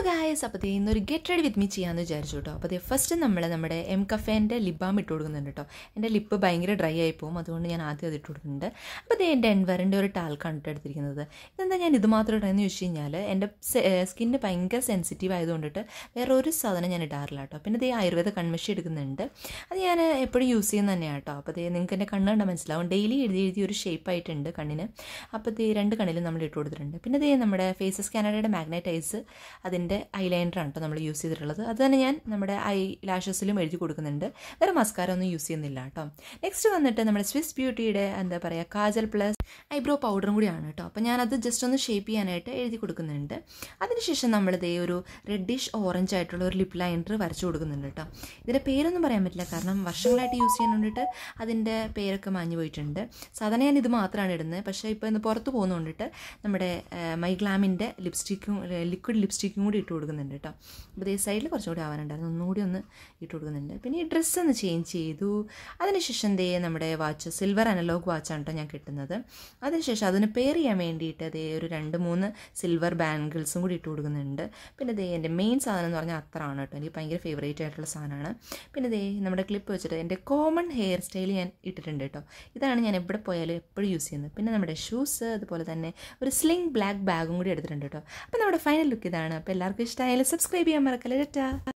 hello guys അപ്പോൾ ഇന്നൊരു get ready with me ചെയ്യാമെന്ന് വിചാരിച്ചു കേട്ടോ അപ്പോൾ ഫസ്റ്റ് നമ്മൾ നമ്മുടെ എം കഫേൻ്റെ ലിബാം ഇട്ട് കൊടുക്കുന്നുണ്ട് കേട്ടോ എൻ്റെ ലിപ്പ് ഭയങ്കര ഡ്രൈ ആയി പോകും അതുകൊണ്ട് ഞാൻ ആദ്യം അത് ഇട്ട് കൊടുക്കുന്നുണ്ട് അപ്പോൾ ഇത് എൻ്റെ എൻവറിൻ്റെ ഒരു ടാൽക്കാണ് ഇട്ട് എടുത്തിരിക്കുന്നത് ഇതെന്താ ഞാൻ ഇത് മാത്രം ഇടുന്നതെന്ന് ചോദിച്ചു കഴിഞ്ഞാൽ എൻ്റെ സ്കിന്നിന് ഭയങ്കര സെൻസിറ്റീവ് ആയതുകൊണ്ടിട്ട് വേറെ ഒരു സാധനം ഞാൻ ഇടാറില്ല കേട്ടോ പിന്നെ ഇത് ആയുർവേദ കൺമഷി എടുക്കുന്നുണ്ട് അത് ഞാൻ എപ്പോഴും യൂസ് ചെയ്യുന്ന തന്നെയാണ് കേട്ടോ അപ്പോൾ നിങ്ങൾക്ക് എൻ്റെ കണ്ണ് കണ്ടാൽ മനസ്സിലാവും ഡെയിലി എഴുതി എഴുതി ഒരു ഷേപ്പ് ആയിട്ടുണ്ട് കണ്ണിന് അപ്പോൾ ഇത് രണ്ട് കണ്ണിലും നമ്മൾ ഇട്ട് കൊടുത്തിട്ടുണ്ട് പിന്നെ ഇത് നമ്മുടെ ഫേസസ് കാനഡയുടെ മാഗ്നറ്റൈസ് അതിൻ്റെ ഐ ഐലൈനറാണ് കേട്ടോ നമ്മൾ യൂസ് ചെയ്തിട്ടുള്ളത് അത് തന്നെ ഞാൻ നമ്മുടെ ഐ ലാഷസിലും എഴുതി കൊടുക്കുന്നുണ്ട് വേറെ മസ്കാര ഒന്നും യൂസ് ചെയ്യുന്നില്ല കേട്ടോ നെക്സ്റ്റ് വന്നിട്ട് നമ്മുടെ സ്വിസ് ബ്യൂട്ടിയുടെ എന്താ പറയുക കാജൽ പ്ലസ് ഐബ്രോ പൗഡറും കൂടിയാണ് കേട്ടോ അപ്പോൾ ഞാനത് ജസ്റ്റ് ഒന്ന് ഷേപ്പ് ചെയ്യാനായിട്ട് എഴുതി കൊടുക്കുന്നുണ്ട് അതിനുശേഷം നമ്മളിതേ ഒരു റെഡിഷ് ഓറഞ്ച് ആയിട്ടുള്ള ഒരു ലിപ് ലൈനർ വരച്ചു കൊടുക്കുന്നുണ്ട് കേട്ടോ ഇതിൻ്റെ പേരൊന്നും പറയാൻ പറ്റില്ല കാരണം വർഷങ്ങളായിട്ട് യൂസ് ചെയ്യാൻ വേണ്ടിയിട്ട് അതിൻ്റെ പേരൊക്കെ മാഞ്ഞു പോയിട്ടുണ്ട് സാധാരണ ഞാൻ ഇത് മാത്രമാണ് ഇടുന്നത് പക്ഷേ ഇപ്പോൾ ഇന്ന് പുറത്ത് പോകുന്നതുകൊണ്ടിട്ട് നമ്മുടെ മൈ ഗ്ലാമിൻ്റെ ലിപ്സ്റ്റിക്കും ലിക്വിഡ് ലിപ്സ്റ്റിക്കും കൂടി ഇട്ട് കൊടുക്കുന്നുണ്ട് കേട്ടോ അപ്പോൾ ദേ സൈഡിൽ കുറച്ചുകൂടി ആവാനുണ്ടായിരുന്നു ഒന്നുകൂടി ഒന്ന് ഇട്ട് കൊടുക്കുന്നുണ്ട് പിന്നെ ഈ ഡ്രസ്സ് ഒന്ന് ചേഞ്ച് ചെയ്തു അതിനുശേഷം ദേ നമ്മുടെ വാച്ച് സിൽവർ അനലോഗ് വാച്ചാണ് കേട്ടോ ഞാൻ കിട്ടുന്നത് അതിനുശേഷം അതിന് പെയർ ചെയ്യാൻ വേണ്ടിയിട്ട് ദേ ഒരു രണ്ട് മൂന്ന് സിൽവർ ബാങ്കിൾസും കൂടി ഇട്ട് കൊടുക്കുന്നുണ്ട് പിന്നെ ദേ എൻ്റെ മെയിൻ സാധനം എന്ന് പറഞ്ഞാൽ ആണ് കേട്ടോ എനിക്ക് ഭയങ്കര ഫേവറേറ്റ് ആയിട്ടുള്ള സാധനമാണ് പിന്നെ ദേ നമ്മുടെ ക്ലിപ്പ് വെച്ചിട്ട് എൻ്റെ കോമൺ ഹെയർ സ്റ്റൈൽ ഞാൻ ഇട്ടിട്ടുണ്ട് കേട്ടോ ഇതാണ് ഞാൻ എവിടെ പോയാലും എപ്പോഴും യൂസ് ചെയ്യുന്നത് പിന്നെ നമ്മുടെ ഷൂസ് അതുപോലെ തന്നെ ഒരു സ്ലിംഗ് ബ്ലാക്ക് ബാഗും കൂടി എടുത്തിട്ടുണ്ട് കേട്ടോ അപ്പോൾ നമ്മുടെ ഫൈനൽ ലുക്ക് ഇതാണ് അപ്പോൾ എല്ലാവർക്കും എല്ലാവർക്കും ഇഷ്ടമായാലും സബ്സ്ക്രൈബ് ചെയ്യാൻ മറക്കല്ലേ ടാ